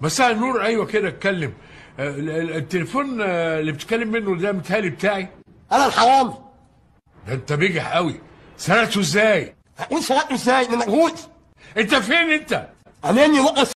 مساء النور ايوه كده اتكلم آه، التليفون آه، اللي بتتكلم منه ده متهيألي بتاعي انا الحرام ده انت بيجح قوي سرقته ازاي؟ هقول سرقته ازاي؟ ده مجهود انت فين انت؟ عليني وقف